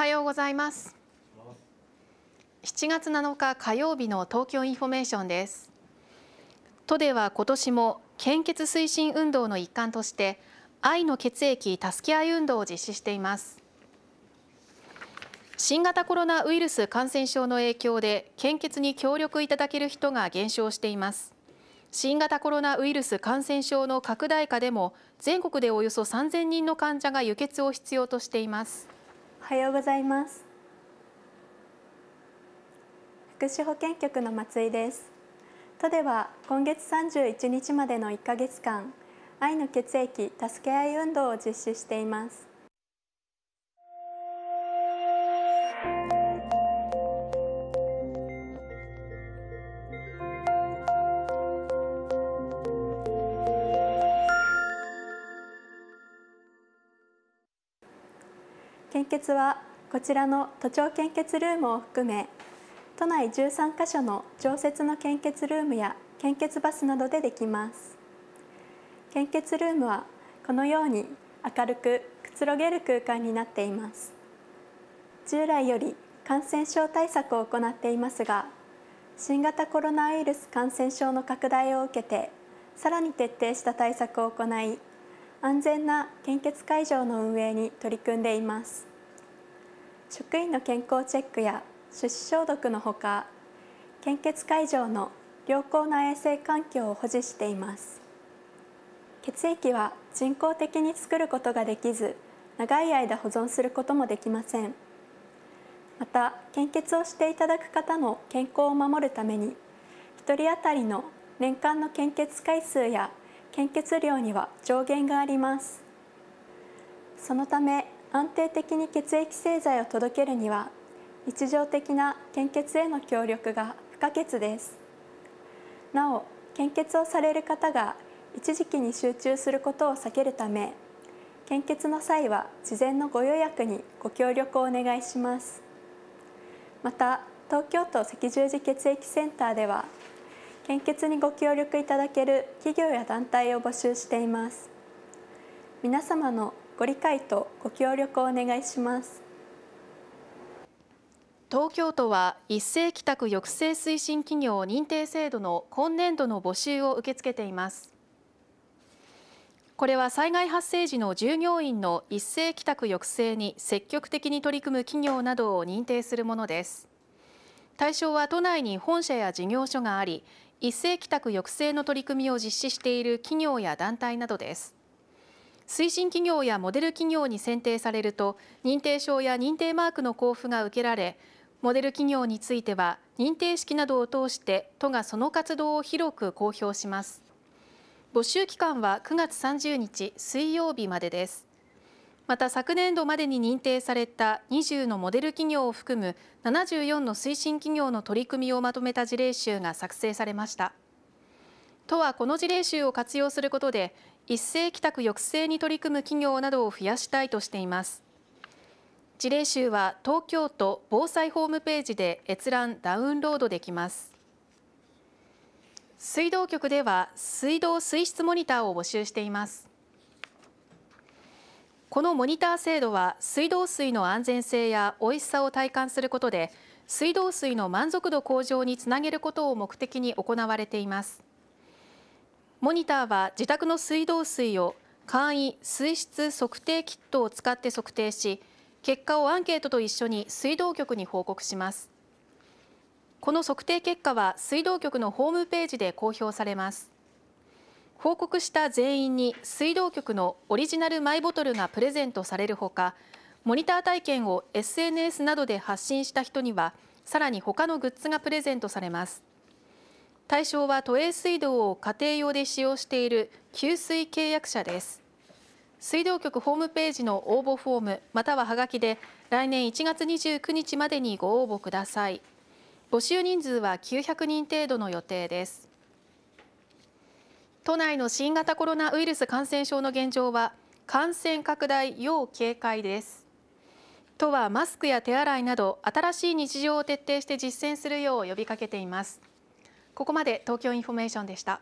はようございます7月7日火曜日の東京インフォメーションです都では今年も献血推進運動の一環として愛の血液助け合い運動を実施しています新型コロナウイルス感染症の影響で献血に協力いただける人が減少しています新型コロナウイルス感染症の拡大下でも全国でおよそ3000人の患者が輸血を必要としていますおはようございます福祉保健局の松井です都では今月31日までの1ヶ月間愛の血液助け合い運動を実施しています献血はこちらの都庁献血ルームを含め都内13カ所の常設の献血ルームや献血バスなどでできます献血ルームはこのように明るくくつろげる空間になっています従来より感染症対策を行っていますが新型コロナウイルス感染症の拡大を受けてさらに徹底した対策を行い安全な献血会場の運営に取り組んでいます職員の健康チェックや手指消毒のほか献血会場の良好な衛生環境を保持しています血液は人工的に作ることができず長い間保存することもできませんまた献血をしていただく方の健康を守るために1人当たりの年間の献血回数や献血量には上限がありますそのため安定的に血液製剤を届けるには日常的な献血への協力が不可欠ですなお献血をされる方が一時期に集中することを避けるため献血の際は事前のご予約にご協力をお願いしますまた東京都赤十字血液センターでは献血にご協力いただける企業や団体を募集しています皆様のご理解とご協力をお願いします東京都は一斉帰宅抑制推進企業認定制度の今年度の募集を受け付けていますこれは災害発生時の従業員の一斉帰宅抑制に積極的に取り組む企業などを認定するものです対象は都内に本社や事業所があり一斉帰宅抑制の取り組みを実施している企業や団体などです。推進企業やモデル企業に選定されると認定証や認定マークの交付が受けられモデル企業については認定式などを通して都がその活動を広く公表します募集期間は9月30日水曜日までですまた昨年度までに認定された20のモデル企業を含む74の推進企業の取り組みをまとめた事例集が作成されました都はこの事例集を活用することで一斉帰宅抑制に取り組む企業などを増やしたいとしています事例集は東京都防災ホームページで閲覧ダウンロードできます水道局では水道水質モニターを募集していますこのモニター制度は水道水の安全性や美味しさを体感することで水道水の満足度向上につなげることを目的に行われていますモニターは自宅の水道水を簡易水質測定キットを使って測定し結果をアンケートと一緒に水道局に報告しますこの測定結果は水道局のホームページで公表されます報告した全員に水道局のオリジナルマイボトルがプレゼントされるほかモニター体験を SNS などで発信した人にはさらに他のグッズがプレゼントされます対象は都営水道を家庭用で使用している給水契約者です水道局ホームページの応募フォームまたはハガキで来年1月29日までにご応募ください募集人数は900人程度の予定です都内の新型コロナウイルス感染症の現状は感染拡大要警戒です都はマスクや手洗いなど新しい日常を徹底して実践するよう呼びかけていますここまで東京インフォメーションでした